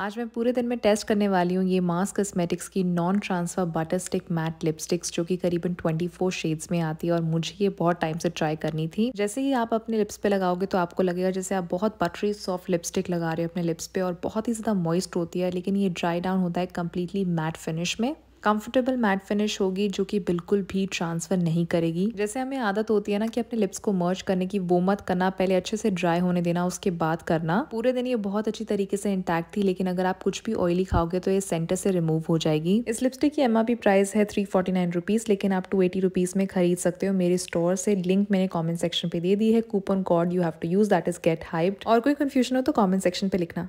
आज मैं पूरे दिन में टेस्ट करने वाली हूँ ये मास कस्मेटिक्स की non transfer butter stick matte lipsticks जो कि करीबन 24 शेड्स में आती है और मुझे ये बहुत टाइम से ट्राई करनी थी जैसे ही आप अपने लिप्स पे लगाओगे तो आपको लगेगा जैसे आप बहुत बटरी सॉफ्ट लिपस्टिक लगा रहे हो अपने लिप्स पे और बहुत ही ज़्यादा मॉइस्ट होती है लेकिन ये ड्राई डाउन होता है कम्प्लीटली मैट फिनिश में कंफर्टेबल मैट फिनिश होगी जो कि बिल्कुल भी ट्रांसफ़र नहीं करेगी जैसे हमें आदत होती है ना कि अपने लिप्स को मर्ज करने की वो मत करना पहले अच्छे से ड्राई होने देना उसके बाद करना पूरे दिन ये बहुत अच्छी तरीके से इंटैक्ट थी लेकिन अगर आप कुछ भी ऑयली खाओगे तो ये सेंटर से रिमूव हो जाएगी इस लिपस्टिक की एम प्राइस है थ्री फोर्टी नाइन रुपीज़ लेकिन आप टू एटी रुपीज़ में खरीद सकते हो मेरे स्टोर से लिंक मैंने कॉमेंट सेक्शन पे दे दी है coupon code you have to use that is get hype और कोई कन्फ्यूजन हो तो कॉमेंट सेक्शन पे लिखना